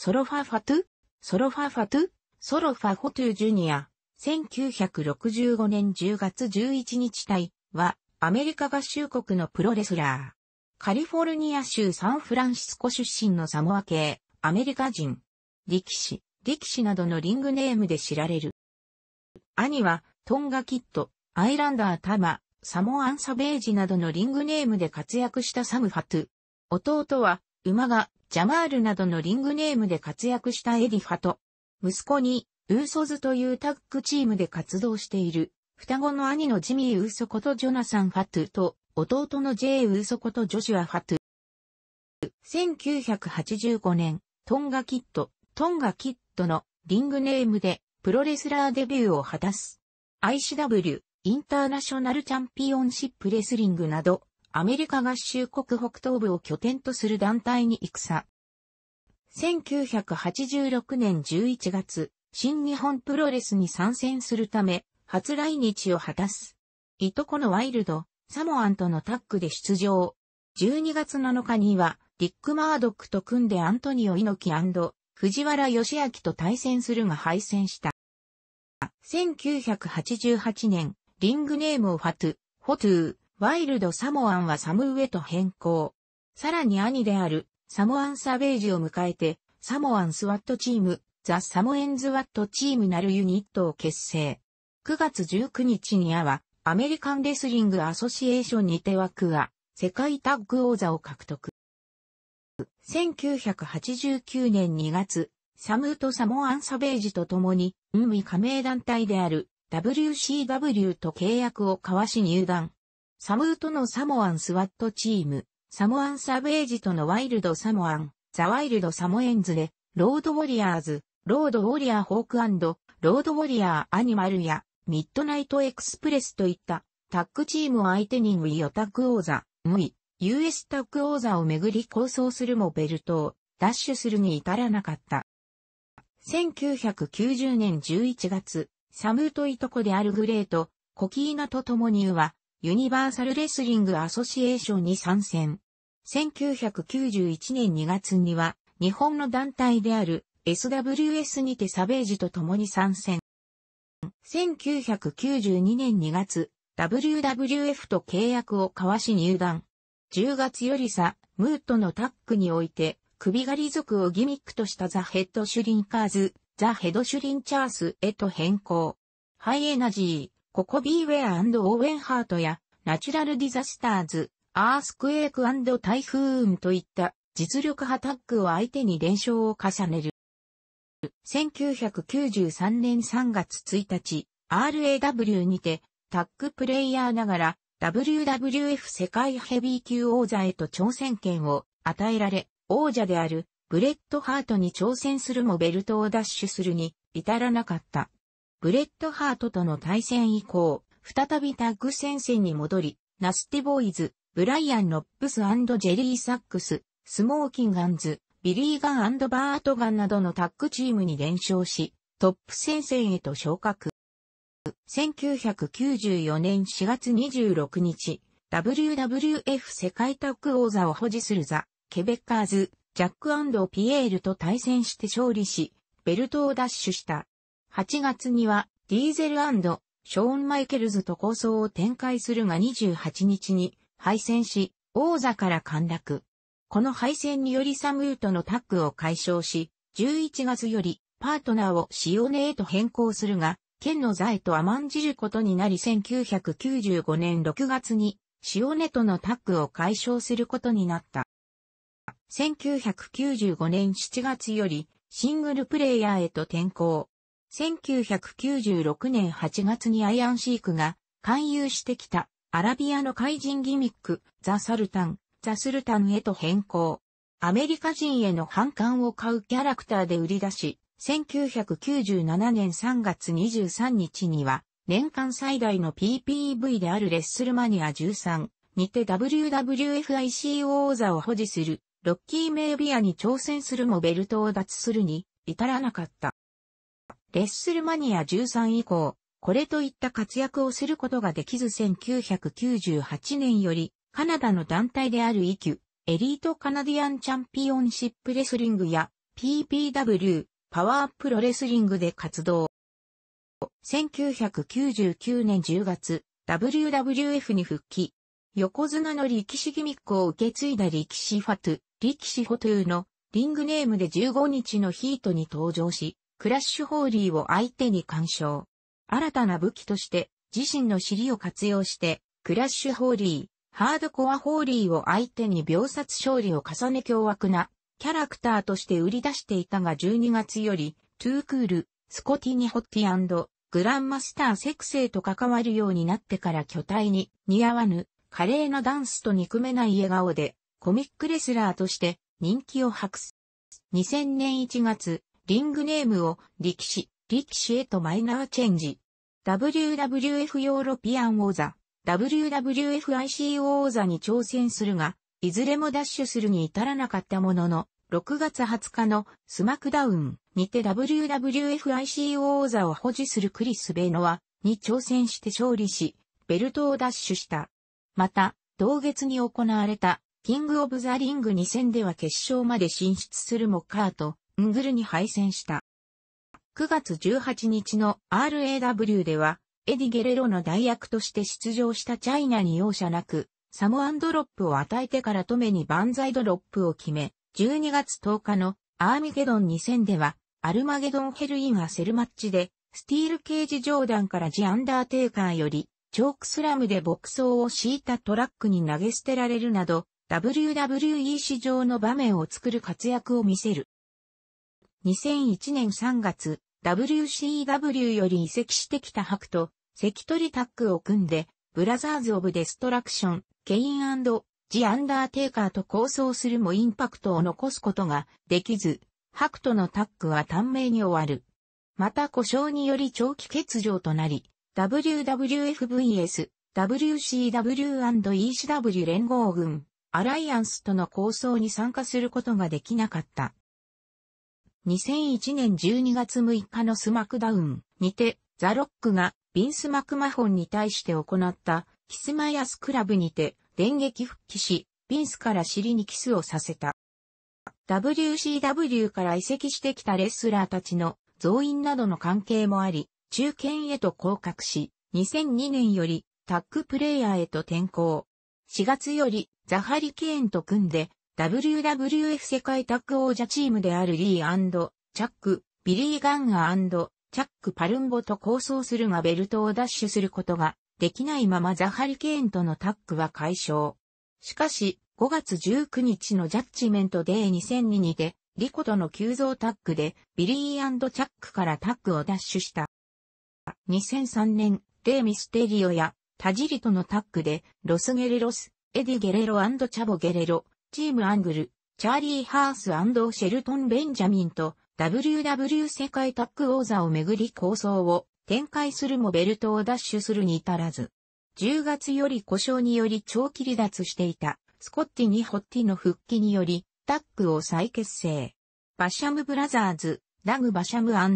ソロファファトゥ、ソロファファトゥ、ソロファホトゥジュニア、1965年10月11日隊は、アメリカ合衆国のプロレスラー。カリフォルニア州サンフランシスコ出身のサモア系、アメリカ人。力士、力士などのリングネームで知られる。兄は、トンガキット、アイランダータマ、サモアンサベージなどのリングネームで活躍したサムファトゥ。弟は、馬がジャマールなどのリングネームで活躍したエディファと、息子に、ウーソズというタッグチームで活動している、双子の兄のジミー・ウーソことジョナサン・ファトゥと、弟のジェイ・ウーソことジョシュア・ファトゥ。1985年、トンガ・キット、トンガ・キットのリングネームでプロレスラーデビューを果たす。ICW、インターナショナルチャンピオンシップレスリングなど、アメリカ合衆国北東部を拠点とする団体に戦。1986年11月、新日本プロレスに参戦するため、初来日を果たす。いとこのワイルド、サモアンとのタッグで出場。12月7日には、ディック・マードックと組んでアントニオ猪木藤原義明と対戦するが敗戦した。1988年、リングネームをファトゥ、ホトゥー、ワイルド・サモアンはサムウェと変更。さらに兄であるサモアン・サベージを迎えて、サモアン・スワットチーム、ザ・サモエンズ・ワットチームなるユニットを結成。9月19日にアは、アメリカンレスリングアソシエーションにて枠は、世界タッグ王座を獲得。1989年2月、サムーとサモアン・サベージと共に、運輸加盟団体である WCW と契約を交わし入団。サムーとのサモアンスワットチーム、サモアンサブエージとのワイルドサモアン、ザワイルドサモエンズで、ロードウォリアーズ、ロードウォリアーホークロードウォリアーアニマルや、ミッドナイトエクスプレスといった、タッグチームを相手にウィオタッグ王座、ムイ、US タッグ王座をめぐり構想するもベルトを、ダッシュするに至らなかった。1990年11月、サムーといとこであるグレート、コキーナと共には、ユニバーサルレスリングアソシエーションに参戦。1991年2月には、日本の団体である SWS にてサベージと共に参戦。1992年2月、WWF と契約を交わし入団。10月よりさ、ムートのタックにおいて、首狩り族をギミックとしたザ・ヘッドシュリンカーズ、ザ・ヘッドシュリンチャースへと変更。ハイエナジー、ココビーウェアオーウェンハートや、ナチュラルディザスターズ、アースクエイク台風ンといった実力派タッグを相手に連勝を重ねる。1993年3月1日、RAW にてタッグプレイヤーながら WWF 世界ヘビー級王座へと挑戦権を与えられ、王者であるブレッドハートに挑戦するもベルトを奪取するに至らなかった。ブレッドハートとの対戦以降、再びタッグ戦線に戻り、ナスティボーイズ、ブライアン・ロップスジェリー・サックス、スモーキンガンズ、ビリーガンバートガンなどのタッグチームに連勝し、トップ戦線へと昇格。1994年4月26日、WWF 世界タッグ王座を保持するザ・ケベッカーズ、ジャックピエールと対戦して勝利し、ベルトを奪取した。8月にはディーゼルショーン・マイケルズと構想を展開するが28日に敗戦し、王座から陥落。この敗戦によりサムーとのタッグを解消し、11月よりパートナーをシオネへと変更するが、県の財と甘んじることになり1995年6月にシオネとのタッグを解消することになった。1995年7月よりシングルプレイヤーへと転向。1996年8月にアイアンシークが勧誘してきたアラビアの怪人ギミック、ザ・サルタン、ザ・スルタンへと変更。アメリカ人への反感を買うキャラクターで売り出し、1997年3月23日には、年間最大の PPV であるレッスルマニア13にて WWFIC 王座を保持するロッキー・メイビアに挑戦するもベルトを脱するに至らなかった。レッスルマニア13以降、これといった活躍をすることができず1998年より、カナダの団体である EQ、エリートカナディアンチャンピオンシップレスリングや PPW、パワープロレスリングで活動。1999年10月、WWF に復帰。横綱の力士ギミックを受け継いだ力士ファトゥ、力士フォトゥのリングネームで15日のヒートに登場し、クラッシュホーリーを相手に干渉。新たな武器として自身の尻を活用してクラッシュホーリー、ハードコアホーリーを相手に秒殺勝利を重ね凶悪なキャラクターとして売り出していたが12月よりトゥークール、スコティニホッティグランマスターセクセイと関わるようになってから巨体に似合わぬ華麗なダンスと憎めない笑顔でコミックレスラーとして人気を博す。2000年1月、リングネームを力士、力士へとマイナーチェンジ。WWF ヨーロピアン王座、WWFIC 王座に挑戦するが、いずれもダッシュするに至らなかったものの、6月20日のスマクダウンにて WWFIC 王座を保持するクリス・ベノアに挑戦して勝利し、ベルトをダッシュした。また、同月に行われたキング・オブ・ザ・リング2戦では決勝まで進出するもカート、ングルに敗戦した。9月18日の RAW では、エディ・ゲレロの代役として出場したチャイナに容赦なく、サモアンドロップを与えてから止めに万歳ドロップを決め、12月10日のアーミゲドン2000では、アルマゲドンヘルインアセルマッチで、スティールケージ上段からジ・アンダーテーカーより、チョークスラムで牧草を敷いたトラックに投げ捨てられるなど、WWE 史上の場面を作る活躍を見せる。2001年3月、WCW より移籍してきたハクと、関取タッグを組んで、ブラザーズ・オブ・デストラクション、ケインジ・アンダーテイカーと構想するもインパクトを残すことができず、ハクとのタッグは短命に終わる。また故障により長期欠場となり、WWFVS、WCW&ECW 連合軍、アライアンスとの構想に参加することができなかった。2001年12月6日のスマクダウンにて、ザ・ロックがビンス・マクマホンに対して行ったキスマイアスクラブにて電撃復帰し、ビンスから尻にキスをさせた。WCW から移籍してきたレスラーたちの増員などの関係もあり、中堅へと降格し、2002年よりタッグプレイヤーへと転向。4月よりザ・ハリケーンと組んで WWF 世界タッグ王者チームであるリーチャック、ビリー・ガンガチャック・パルンボと構想するがベルトを奪取することができないままザ・ハリケーンとのタッグは解消。しかし、5月19日のジャッジメントデー2002にて、リコとの急増タッグで、ビリーチャックからタッグを奪取した。2003年、デー・ミステリオや、タジリとのタッグで、ロス・ゲレロス、エディ・ゲレロチャボ・ゲレロ、チームアングル、チャーリー・ハースシェルトン・ベンジャミンと WW 世界タッグ王座をめぐり構想を展開するもベルトを奪取するに至らず。10月より故障により長期離脱していたスコッティニ・ホッティの復帰によりタッグを再結成。バシャムブラザーズ、ダグ・バシャムダ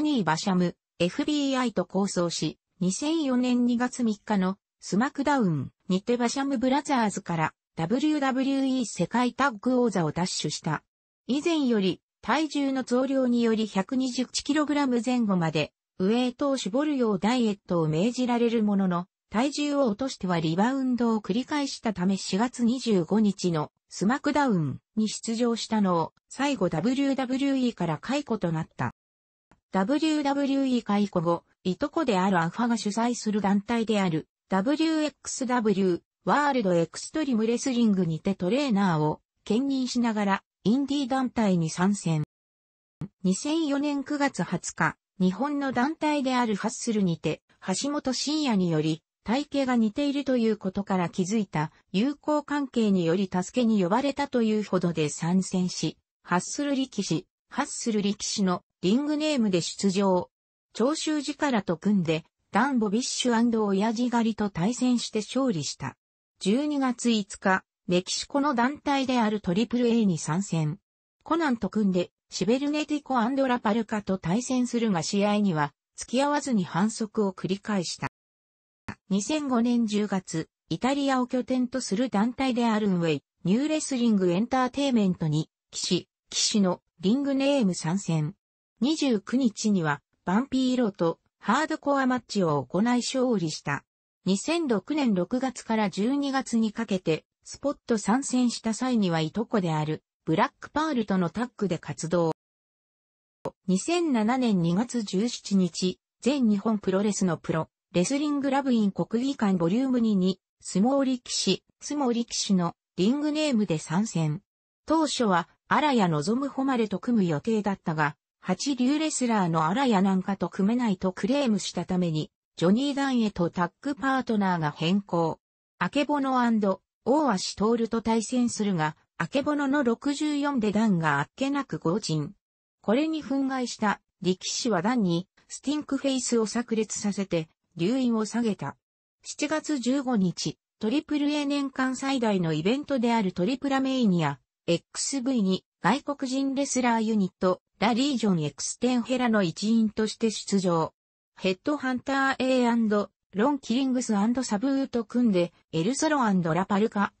ニー・バシャム、FBI と構想し、2004年2月3日のスマクダウンにてバシャムブラザーズから WWE 世界タッグ王座を奪取した。以前より体重の増量により 121kg 前後までウエイトを絞るようダイエットを命じられるものの体重を落としてはリバウンドを繰り返したため4月25日のスマクダウンに出場したのを最後 WWE から解雇となった。WWE 解雇後、いとこであるアファが主催する団体である WXW ワールドエクストリームレスリングにてトレーナーを兼任しながらインディー団体に参戦。2004年9月20日、日本の団体であるハッスルにて、橋本真也により、体型が似ているということから気づいた友好関係により助けに呼ばれたというほどで参戦し、ハッスル力士、ハッスル力士のリングネームで出場。長州寺からと組んで、ダンボビッシュ親父狩りと対戦して勝利した。12月5日、メキシコの団体である AAA に参戦。コナンと組んで、シベルネティコラパルカと対戦するが試合には、付き合わずに反則を繰り返した。2005年10月、イタリアを拠点とする団体であるウェイ、ニューレスリングエンターテイメントに、騎士、騎士のリングネーム参戦。29日には、バンピーロとハードコアマッチを行い勝利した。2006年6月から12月にかけて、スポット参戦した際にはいとこである、ブラックパールとのタッグで活動。2007年2月17日、全日本プロレスのプロ、レスリングラブイン国技館ボリューム2に、相撲力士、相撲力士のリングネームで参戦。当初は、荒谷望誉と組む予定だったが、八流レスラーの荒谷なんかと組めないとクレームしたために、ジョニー・ダンへとタッグパートナーが変更。アケボノ大ー徹と対戦するが、アケボノの64でダンがあっけなく強陣。これに憤慨した力士はダンにスティンクフェイスを炸裂させて、留飲を下げた。7月15日、トリプル A 年間最大のイベントであるトリプラメイニア、XV に外国人レスラーユニット、ラリージョンエクステンヘラの一員として出場。ヘッドハンター A& ロン・キリングスサブーと組んで、エルソロラパルカ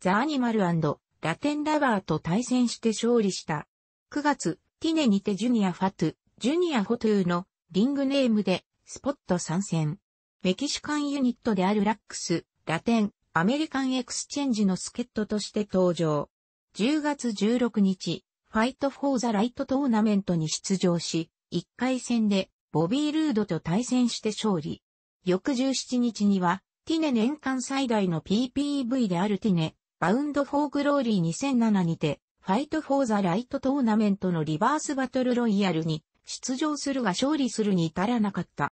ザ・アニマルラテンラバーと対戦して勝利した。9月、ティネにてジュニア・ファトゥ、ジュニア・ホトゥーのリングネームでスポット参戦。メキシカンユニットであるラックス、ラテン、アメリカンエクスチェンジの助っ人として登場。10月16日、ファイト・フォー・ザ・ライトトーナメントに出場し、1回戦でボビー・ルードと対戦して勝利。翌17日には、ティネ年間最大の PPV であるティネ、バウンド・フォー・グローリー2007にて、ファイト・フォー・ザ・ライト・トーナメントのリバース・バトル・ロイヤルに出場するが勝利するに至らなかった。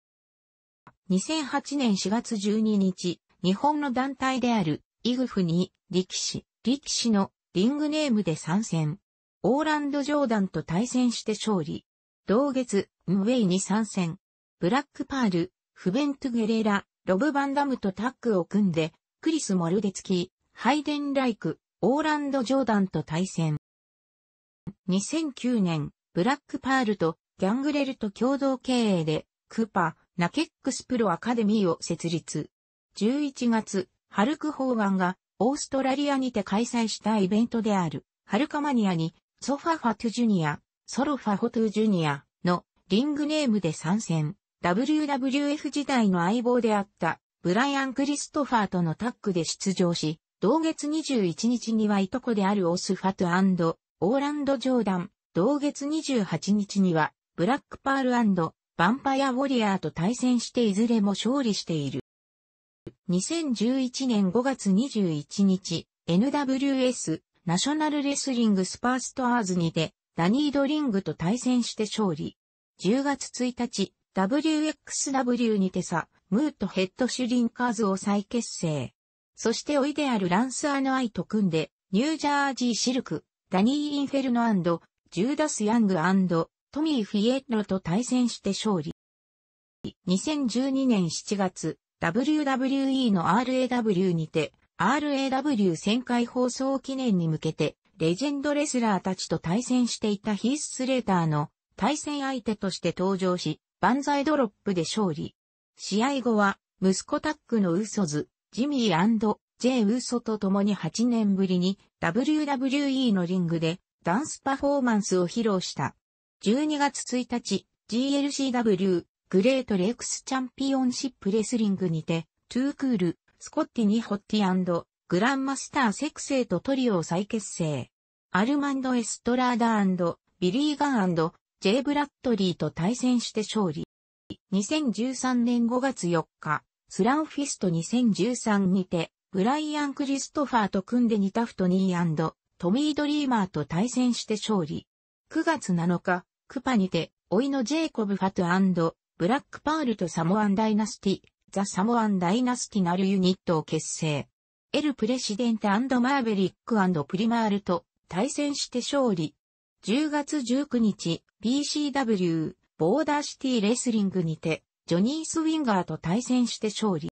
2008年4月12日、日本の団体である、イグフに、力士、力士のリングネームで参戦。オーランド・ジョーダンと対戦して勝利。同月、ムウェイに参戦。ブラックパール、フベント・ゲレラ、ロブ・バンダムとタッグを組んで、クリス・モルデツキー、ハイデン・ライク、オーランド・ジョーダンと対戦。2009年、ブラックパールとギャングレルと共同経営で、クーパー、ナケックスプロアカデミーを設立。11月、ハルク・ホーガンが、オーストラリアにて開催したイベントである、ハルカマニアに、ソファ・ファトゥ・ジュニア、ソロ・ファ・ホトゥ・ジュニア、リングネームで参戦。WWF 時代の相棒であったブライアン・クリストファーとのタッグで出場し、同月21日にはいとこであるオスファトオーランド・ジョーダン、同月28日にはブラックパールバンパイア・ウォリアーと対戦していずれも勝利している。2011年5月21日、NWS、ナショナルレスリングスパーストアーズにて、ダニードリングと対戦して勝利。10月1日、WXW にてさ、ムートヘッドシュリンカーズを再結成。そしておいであるランスアノアイと組んで、ニュージャージーシルク、ダニー・インフェルノジューダス・ヤングトミー・フィエッロと対戦して勝利。2012年7月、WWE の RAW にて、RAW 旋回放送記念に向けて、レジェンドレスラーたちと対戦していたヒース・スレーターの対戦相手として登場し、万歳ドロップで勝利。試合後は、息子タックのウソズ、ジミー &J ウソと共に8年ぶりに WWE のリングでダンスパフォーマンスを披露した。12月1日、GLCW グレートレイクスチャンピオンシップレスリングにて、トゥークール、スコッティニ・ホッティグランマスターセクセイとトリオを再結成。アルマンド・エストラーダビリー・ガン J. ブラッドリーと対戦して勝利。2013年5月4日、スランフィスト2013にて、ブライアン・クリストファーと組んでニタフトニートミー・ドリーマーと対戦して勝利。9月7日、クパにて、老いのジェイコブ・ファトブラック・パールとサモアン・ダイナスティ、ザ・サモアン・ダイナスティナルユニットを結成。エル・プレシデントマーベリックプリマールと対戦して勝利。10月19日、BCW、ボーダーシティレスリングにて、ジョニー・スウィンガーと対戦して勝利。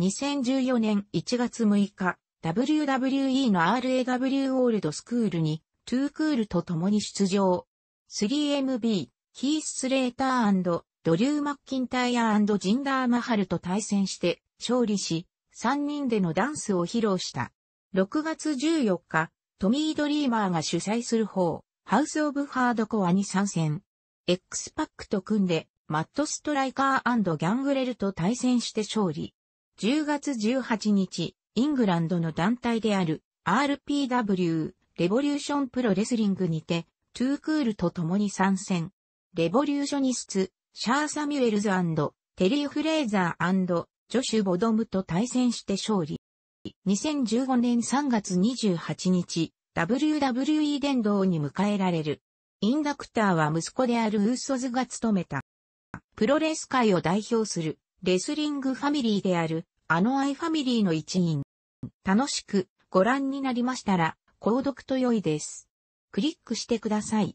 2014年1月6日、WWE の RAW オールドスクールに、トゥークールと共に出場。3MB、ヒース・レータードリュー・マッキンタイヤジンダー・マハルと対戦して、勝利し、3人でのダンスを披露した。6月14日、トミー・ドリーマーが主催する方、ハウス・オブ・ハードコアに参戦。X パックと組んで、マット・ストライカーギャングレルと対戦して勝利。10月18日、イングランドの団体である RPW、レボリューションプロレスリングにて、トゥークールと共に参戦。レボリューショニスツ、シャー・サミュエルズテリー・フレーザージョシュ・ボドムと対戦して勝利。2015年3月28日、WWE 殿堂に迎えられる。インダクターは息子であるウーソズが務めた。プロレス界を代表するレスリングファミリーであるあのアイファミリーの一員。楽しくご覧になりましたら、購読と良いです。クリックしてください。